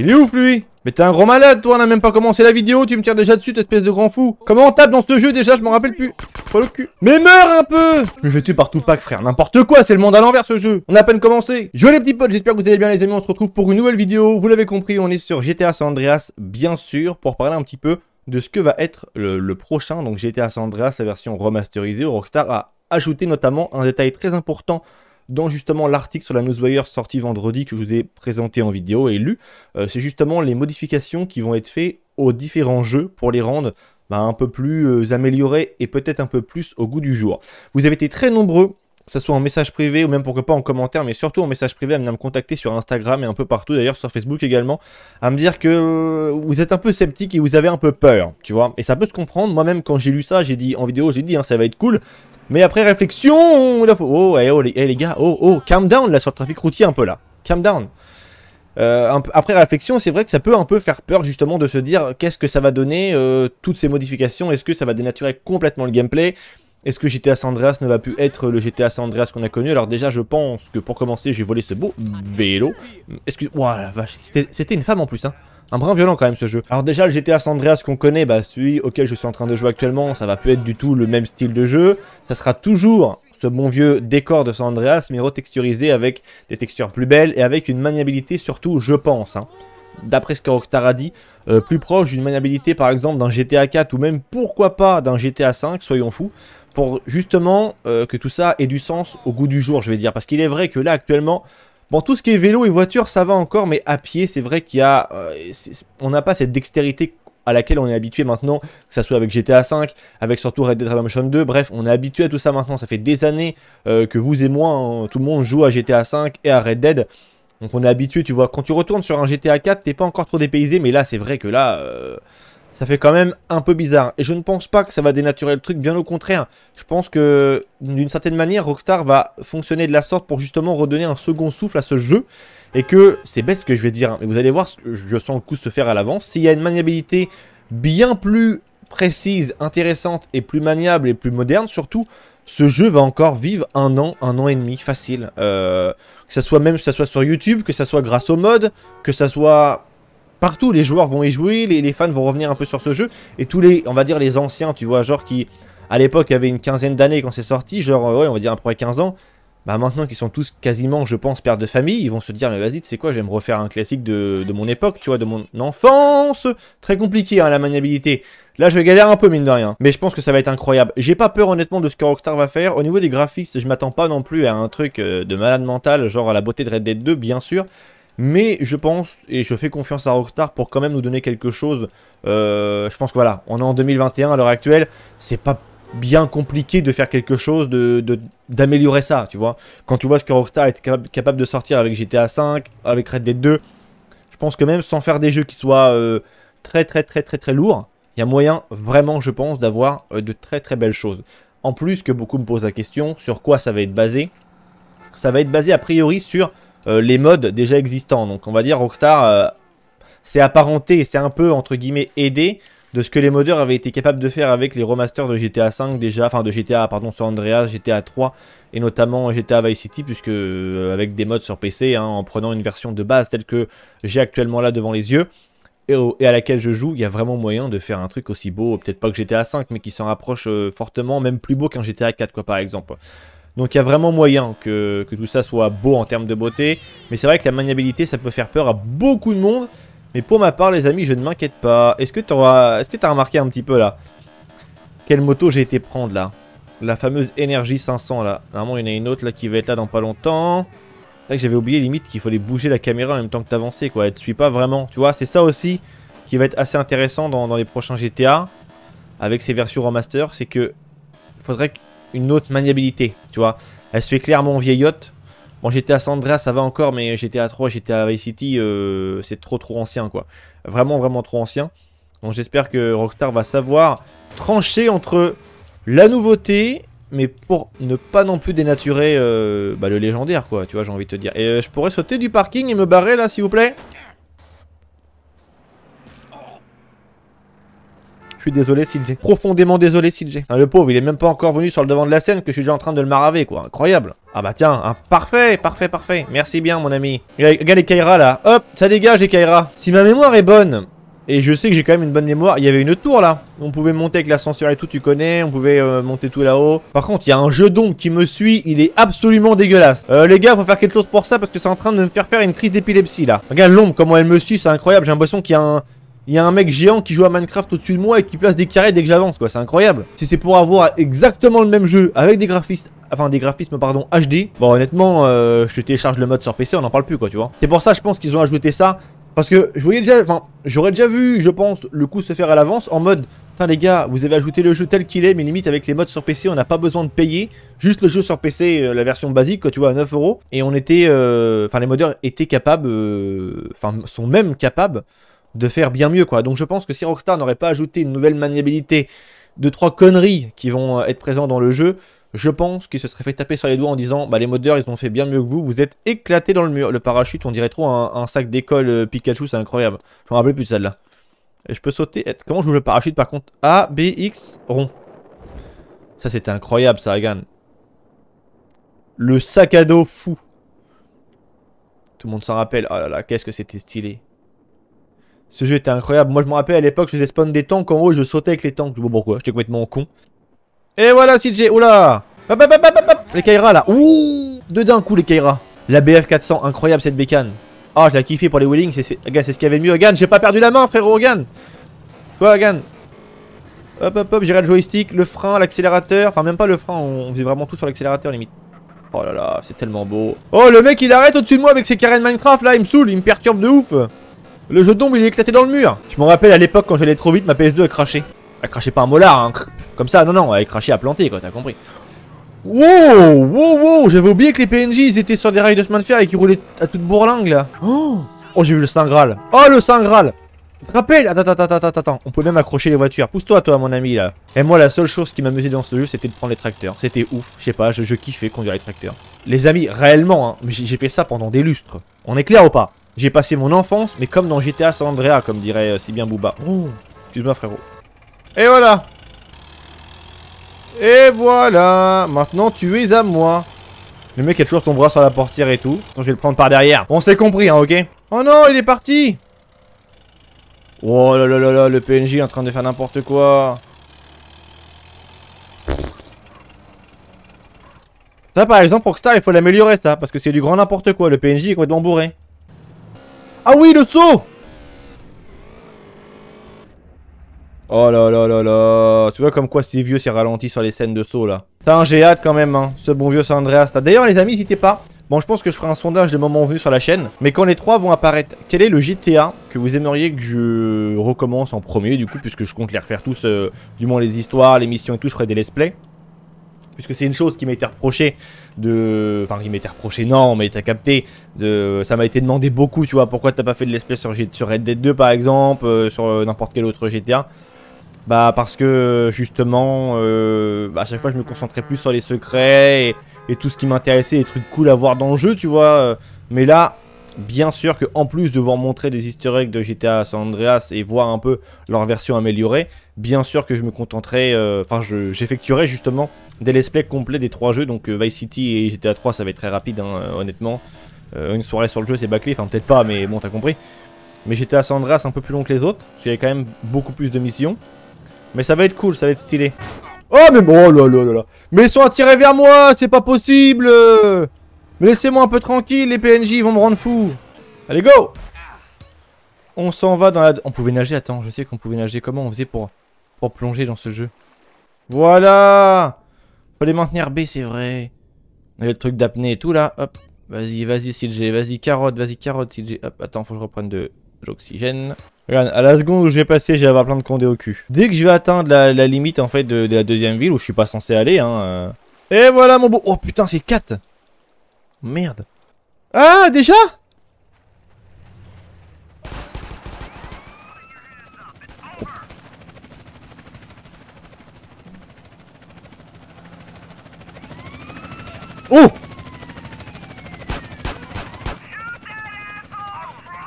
Il est ouf, lui mais t'es un gros malade, toi, on a même pas commencé la vidéo, tu me tires déjà dessus, espèce de grand fou. Comment on tape dans ce jeu déjà, je m'en rappelle plus. le cul. Mais meurs un peu Mais me fais tuer partout pack frère, n'importe quoi, c'est le monde à l'envers ce jeu. On a à peine commencé. Yo les petits potes, j'espère que vous allez bien les amis, on se retrouve pour une nouvelle vidéo. Vous l'avez compris, on est sur GTA San Andreas, bien sûr, pour parler un petit peu de ce que va être le, prochain. Donc GTA San Andreas, sa version remasterisée, Rockstar a ajouté notamment un détail très important dans justement l'article sur la Newswire sorti vendredi que je vous ai présenté en vidéo et lu. Euh, c'est justement les modifications qui vont être faites aux différents jeux pour les rendre bah, un peu plus euh, améliorés et peut-être un peu plus au goût du jour. Vous avez été très nombreux que ce soit en message privé ou même pourquoi pas en commentaire, mais surtout en message privé, à venir me contacter sur Instagram et un peu partout, d'ailleurs sur Facebook également, à me dire que euh, vous êtes un peu sceptique et vous avez un peu peur, tu vois. Et ça peut se comprendre, moi-même quand j'ai lu ça, j'ai dit en vidéo, j'ai dit hein, ça va être cool, mais après réflexion, Oh, eh, oh, eh, les, gars, oh, oh, calm down là sur le trafic routier un peu là. Calm down. Euh, après réflexion, c'est vrai que ça peut un peu faire peur justement de se dire qu'est-ce que ça va donner euh, toutes ces modifications, est-ce que ça va dénaturer complètement le gameplay, est-ce que GTA San Andreas ne va plus mm-hmm. être le GTA San Andreas qu'on a connu Alors déjà, je pense que pour commencer, j'ai volé ce beau vélo. Excuse... moi la vache, c'était une femme en plus, hein un brin violent quand même ce jeu. Alors déjà le GTA San Andreas qu'on connaît, bah, celui auquel je suis en train de jouer actuellement, ça va plus être du tout le même style de jeu. Ça sera toujours ce bon vieux décor de San Andreas, mais retexturisé avec des textures plus belles et avec une maniabilité surtout, je pense. Hein d'après ce que Rockstar a dit, euh, plus proche d'une maniabilité par exemple d'un GTA 4 ou même pourquoi pas d'un GTA 5, soyons fous, pour justement euh, que tout ça ait du sens au goût du jour, je vais dire. Parce qu'il est vrai que là, actuellement, bon, tout ce qui est vélo et voiture, ça va encore, mais à pied, c'est vrai qu'il y a... Euh, on n'a pas cette dextérité à laquelle on est habitué maintenant, que ça soit avec GTA V, avec surtout Red Dead Redemption 2, bref, on est habitué à tout ça maintenant, ça fait des années euh, que vous et moi, tout le monde joue à GTA V et à Red Dead, donc on est habitué, tu vois, quand tu retournes sur un GTA 4, t'es pas encore trop dépaysé, mais là, c'est vrai que là ça fait quand même un peu bizarre. Et je ne pense pas que ça va dénaturer le truc, bien au contraire. Je pense que d'une certaine manière, Rockstar va fonctionner de la sorte pour justement redonner un second souffle à ce jeu. Et que, c'est bête ce que je vais dire, hein, mais vous allez voir, je sens le coup se faire à l'avance. S'il y a une maniabilité bien plus précise, intéressante et plus maniable et plus moderne surtout, ce jeu va encore vivre un an, un an et demi, facile. Euh, que ça soit même que ça soit sur YouTube, que ça soit grâce au mode, que ça soit partout, les joueurs vont y jouer, les, fans vont revenir un peu sur ce jeu, et tous les, on va dire les anciens, tu vois, genre qui, à l'époque, avaient une quinzaine d'années quand c'est sorti, genre, euh, ouais, on va dire à peu 15 ans, bah maintenant qu'ils sont tous quasiment, je pense, pères de famille, ils vont se dire, mais vas-y, tu sais quoi, je vais me refaire un classique de, mon époque, tu vois, de mon enfance. Très compliqué, hein, la maniabilité. Là, je vais galérer un peu, mine de rien. Mais je pense que ça va être incroyable. J'ai pas peur, honnêtement, de ce que Rockstar va faire. Au niveau des graphismes, je m'attends pas non plus à un truc euh, de malade mental, genre à la beauté de Red Dead 2, bien sûr. Mais je pense et je fais confiance à Rockstar pour quand même nous donner quelque chose. Euh, je pense que voilà, on est en 2021 à l'heure actuelle, c'est pas bien compliqué de faire quelque chose, d'améliorer de, d'améliorer ça, tu vois. Quand tu vois ce que Rockstar est capable, de sortir avec GTA V, avec Red Dead 2, je pense que même sans faire des jeux qui soient euh, très très très très très lourds, il y a moyen vraiment, je pense, d'avoir euh, de très très belles choses. En plus que beaucoup me posent la question sur quoi ça va être basé. Ça va être basé a priori sur euh, les modes déjà existants. Donc on va dire Rockstar c'est euh, s'est apparenté, c'est un peu entre guillemets aidé de ce que les modeurs avaient été capables de faire avec les remasters de GTA 5 déjà, enfin de GTA pardon sur Andreas, GTA 3 et notamment GTA Vice City puisque euh, avec des mods sur PC hein, en prenant une version de base telle que j'ai actuellement là devant les yeux et, à laquelle je joue, il y a vraiment moyen de faire un truc aussi beau, peut-être pas que GTA 5 mais qui s'en rapproche fortement, même plus beau qu'un GTA 4 quoi par exemple. Donc il y a vraiment moyen que, tout ça soit beau en termes de beauté. Mais c'est vrai que la maniabilité, ça peut faire peur à beaucoup de monde. Mais pour ma part, les amis, je ne m'inquiète pas. Est-ce que tu est as remarqué un petit peu là Quelle moto j'ai été prendre là La fameuse énergie 500 là. Normalement, il y en a une autre là qui va être là dans pas longtemps. C'est vrai que j'avais oublié limite qu'il fallait bouger la caméra en même temps que t'avançais quoi. Elle te suit pas vraiment. Tu vois, c'est ça aussi qui va être assez intéressant dans, les prochains GTA avec ces versions remaster. C'est que Il faudrait que une autre maniabilité, tu vois. Elle se fait clairement vieillotte. Bon, j'étais à Sandra, ça va encore, mais j'étais à 3, j'étais à Vice City, euh, c'est trop trop ancien, quoi. Vraiment, vraiment trop ancien. Donc j'espère que Rockstar va savoir trancher entre la nouveauté, mais pour ne pas non plus dénaturer euh, bah, le légendaire, quoi, tu vois, j'ai envie de te dire. Et euh, je pourrais sauter du parking et me barrer, là, s'il vous plaît Je suis désolé, CJ. Profondément désolé, CJ. Hein, le pauvre, il est même pas encore venu sur le devant de la scène que je suis déjà en train de le maraver, quoi. Incroyable. Ah bah tiens, hein, parfait, parfait, parfait. Merci bien, mon ami. Regarde les Kaira, là. Hop, ça dégage, les Kaira. Si ma mémoire est bonne, et je sais que j'ai quand même une bonne mémoire. Il y avait une tour là. On pouvait monter avec l'ascenseur et tout, tu connais. On pouvait euh, monter tout là-haut. Par contre, il y a un jeu d'ombre qui me suit. Il est absolument dégueulasse. Euh, les gars, faut faire quelque chose pour ça parce que c'est en train de me faire faire une crise d'épilepsie là. Regarde l'ombre, comment elle me suit. C'est incroyable. J'ai l'impression qu'il y a un il y a un mec géant qui joue à Minecraft au-dessus de moi et qui place des carrés dès que j'avance, quoi. C'est incroyable. Si c'est pour avoir exactement le même jeu avec des graphistes, enfin des graphismes, pardon, HD, bon, honnêtement, euh, je télécharge le mode sur PC, on n'en parle plus, quoi, tu vois. C'est pour ça, je pense qu'ils ont ajouté ça. Parce que je voyais déjà, enfin, j'aurais déjà vu, je pense, le coup se faire à l'avance en mode. Putain, les gars, vous avez ajouté le jeu tel qu'il est, mais limite avec les modes sur PC, on n'a pas besoin de payer. Juste le jeu sur PC, euh, la version basique, quoi, tu vois, à 9 euros. Et on était. Euh, enfin, les modeurs étaient capables. Enfin, sont même capables de faire bien mieux, quoi. Donc je pense que si Rockstar n'aurait pas ajouté une nouvelle maniabilité, de trois conneries qui vont euh, être présentes dans le jeu, je pense qu'il se serait fait taper sur les doigts en disant bah les modeurs ils ont fait bien mieux que vous, vous êtes éclatés dans le mur. Le parachute, on dirait trop un, sac d'école euh, Pikachu, c'est incroyable. Je me rappelle plus de celle-là. Et je peux sauter. Comment je joue le parachute par contre A, B, X, rond. Ça c'était incroyable ça, Hagan. Le sac à dos fou. Tout le monde s'en rappelle. Oh là là, qu'est-ce que c'était stylé. Ce jeu était incroyable. Moi, je me rappelle à l'époque, je faisais spawn des tanks. En haut, je sautais avec les tanks. Je pourquoi. J'étais complètement con. Et voilà, CJ. Oula hop, hop, hop, Les Kaira là. Ouh De d'un coup, les Kaira. La BF400, incroyable cette bécane. Ah, je la kiffais pour les wheelings. C'est ce qu'il y avait de mieux. Regan j'ai pas perdu la main, frérot. Regan Quoi, Regan Hop, hop, hop. J'irai le joystick, le frein, l'accélérateur. Enfin, même pas le frein. On faisait vraiment tout sur l'accélérateur, limite. Oh là là, c'est tellement beau. Oh, le mec, il arrête au-dessus de moi avec ses carrés de Minecraft là. Il me saoule, il me perturbe de ouf. Le jeu d'ombre, il est éclaté dans le mur Je me rappelle à l'époque, quand j'allais trop vite, ma PS2 a craché. Elle crachait pas un molar, hein. Comme ça, non, non, elle craché à planter, quoi, t'as compris. Wow, wow, wow, j'avais oublié que les PNJ, ils étaient sur des rails de chemin de fer et qu'ils roulaient à toute bourlingue, là. Oh, oh j'ai vu le Saint Graal. Oh, le Saint Graal rappelle Attends, attends, attends, attends, on peut même accrocher les voitures. Pousse-toi, toi, mon ami, là. Et moi, la seule chose qui m'amusait dans ce jeu, c'était de prendre les tracteurs. C'était ouf, je sais pas, je, je kiffais conduire les tracteurs. Les amis, réellement, hein, j'ai fait ça pendant des lustres. On est clair ou pas j'ai passé mon enfance, mais comme dans GTA San Andreas, comme dirait euh, si bien Booba. Oh, excuse-moi frérot. Et voilà Et voilà Maintenant tu es à moi Le mec a toujours ton bras sur la portière et tout. Donc je vais le prendre par derrière. On s'est compris, hein, ok Oh non, il est parti Oh là là là là, le PNJ est en train de faire n'importe quoi. Ça par exemple, pour que ça, il faut l'améliorer ça, parce que c'est du grand n'importe quoi, le PNJ est complètement bourré. Ah oui, le saut Oh là là là là Tu vois comme quoi ces vieux s'est ralenti sur les scènes de saut là. Putain, j'ai hâte quand même, hein, ce bon vieux Sandreas D'ailleurs, les amis, n'hésitez pas. Bon, je pense que je ferai un sondage des moments venu sur la chaîne. Mais quand les trois vont apparaître, quel est le GTA que vous aimeriez que je recommence en premier, du coup, puisque je compte les refaire tous, euh, du moins les histoires, les missions et tout, je ferai des let's play puisque c'est une chose qui m'a été reprochée de... Enfin, qui m'a été reprochée, non, mais t'as capté, de... ça m'a été demandé beaucoup, tu vois, pourquoi t'as pas fait de l'espèce sur, Red Dead 2, par exemple, euh, sur euh, n'importe quel autre GTA. Bah, parce que, justement, euh, bah, à chaque fois, je me concentrais plus sur les secrets et, et tout ce qui m'intéressait, les trucs cool à voir dans le jeu, tu vois. Mais là, Bien sûr que en plus de vous montrer des easter eggs de GTA San Andreas et voir un peu leur version améliorée, bien sûr que je me contenterai, euh, enfin j'effectuerai justement des let's play complets des trois jeux, donc euh, Vice City et GTA 3 ça va être très rapide hein, euh, honnêtement. une soirée sur le jeu c'est bâclé, enfin peut-être pas mais bon t'as compris. Mais GTA San Andreas un peu plus long que les autres, parce qu'il y avait quand même beaucoup plus de missions. Mais ça va être cool, ça va être stylé. Oh mais bon, oh là là là là. Mais ils sont attirés vers moi, c'est pas possible mais laissez-moi un peu tranquille, les PNJ vont me rendre fou. Allez, go On s'en va dans la... On pouvait nager, attends, je sais qu'on pouvait nager. Comment on faisait pour, pour plonger dans ce jeu Voilà Faut les maintenir B, c'est vrai. On a le truc d'apnée et tout, là. Hop, vas-y, vas-y, CJ, vas-y, carotte, vas-y, carotte, CJ. Hop, attends, faut que je reprenne de l'oxygène. Regarde, à la seconde où j'ai passé, passer, avoir plein de condés au cul. Dès que je vais atteindre la, limite, en fait, de, la deuxième ville, où je suis pas censé aller, hein... Euh. Et voilà, mon beau... Oh, putain, c'est 4 Merde. Ah, déjà Oh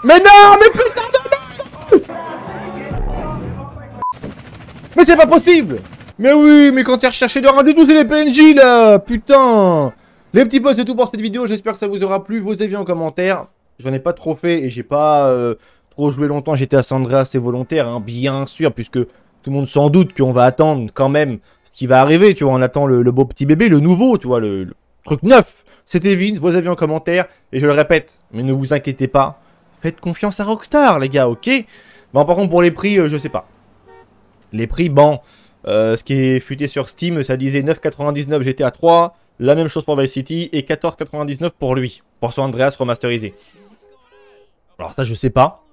Mais non Mais putain de merde Mais c'est pas possible Mais oui Mais quand t'es recherché de rendre vous c'est les PNJ là Putain les petits potes, c'est tout pour cette vidéo. J'espère que ça vous aura plu. Vos avis en commentaire. J'en ai pas trop fait et j'ai pas euh, trop joué longtemps. J'étais à Sandra, c'est volontaire, hein, bien sûr, puisque tout le monde s'en doute qu'on va attendre quand même ce qui va arriver. Tu vois, on attend le, beau petit bébé, le nouveau, tu vois, le, truc neuf. C'était Vince, vos avis en commentaire. Et je le répète, mais ne vous inquiétez pas. Faites confiance à Rockstar, les gars, ok Bon, par contre, pour les prix, euh, je sais pas. Les prix, bon, euh, ce qui est futé sur Steam, ça disait 9,99 à 3. La même chose pour Vice City et 14,99 pour lui, pour son Andreas remasterisé. Alors ça je sais pas,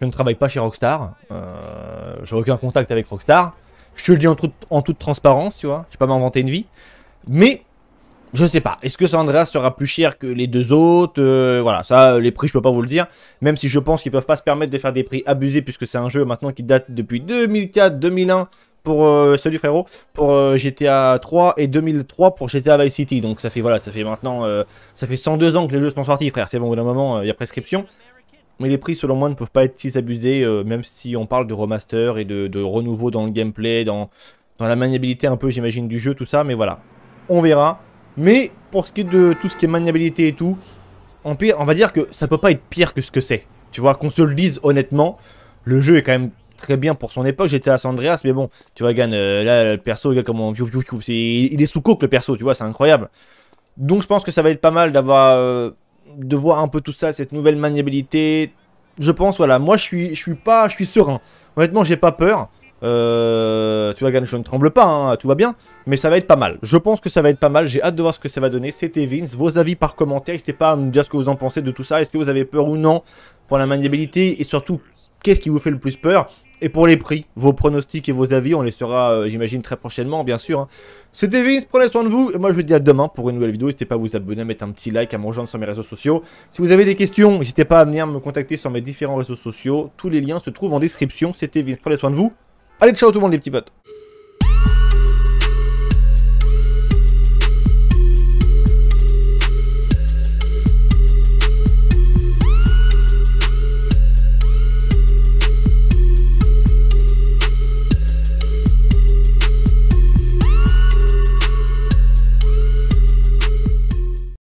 je ne travaille pas chez Rockstar, euh, j'ai aucun contact avec Rockstar. Je te le dis en, toute transparence, tu vois, je vais pas m'inventer une vie. Mais je sais pas. Est-ce que San Andreas sera plus cher que les deux autres euh, Voilà, ça, les prix, je peux pas vous le dire. Même si je pense qu'ils peuvent pas se permettre de faire des prix abusés, puisque c'est un jeu maintenant qui date depuis 2004, 2001, pour euh, salut frérot pour euh, GTA 3 et 2003 pour GTA Vice City. Donc ça fait voilà, ça fait maintenant euh, ça fait 102 ans que les jeux sont sortis, frère. C'est bon, au d'un moment il y a prescription. Mais les prix, selon moi, ne peuvent pas être si abusés, même si on parle de remaster et de, renouveau dans le gameplay, dans, dans la maniabilité un peu, j'imagine, du jeu, tout ça. Mais voilà, on verra. Mais pour ce qui est de tout ce qui est maniabilité et tout, on, on va dire que ça peut pas être pire que ce que c'est. Tu vois, qu'on se le dise honnêtement, le jeu est quand même très bien pour son époque. J'étais à Sandreas, mais bon, tu vois, Gan, euh, là, le perso, il est sous coke, le perso, tu vois, c'est incroyable. Donc, je pense que ça va être pas mal d'avoir. Euh, de voir un peu tout ça, cette nouvelle maniabilité. Je pense, voilà, moi, je suis, je suis pas. Je suis serein. Honnêtement, j'ai pas peur. Euh, tu vois, Gan, je ne tremble pas, hein, tout va bien. Mais ça va être pas mal. Je pense que ça va être pas mal. J'ai hâte de voir ce que ça va donner. C'était Vince. Vos avis par commentaire. N'hésitez pas à me dire ce que vous en pensez de tout ça. Est-ce que vous avez peur ou non pour la maniabilité et surtout qu'est-ce qui vous fait le plus peur et pour les prix. Vos pronostics et vos avis, on les sera, euh, j'imagine, très prochainement, bien sûr. Hein. C'était Vince, prenez soin de vous. Et moi, je vous dis à demain pour une nouvelle vidéo. N'hésitez pas à vous abonner, à mettre un petit like, à me sur mes réseaux sociaux. Si vous avez des questions, n'hésitez pas à venir me contacter sur mes différents réseaux sociaux. Tous les liens se trouvent en description. C'était Vince, prenez soin de vous. Allez, ciao tout le monde, les petits potes.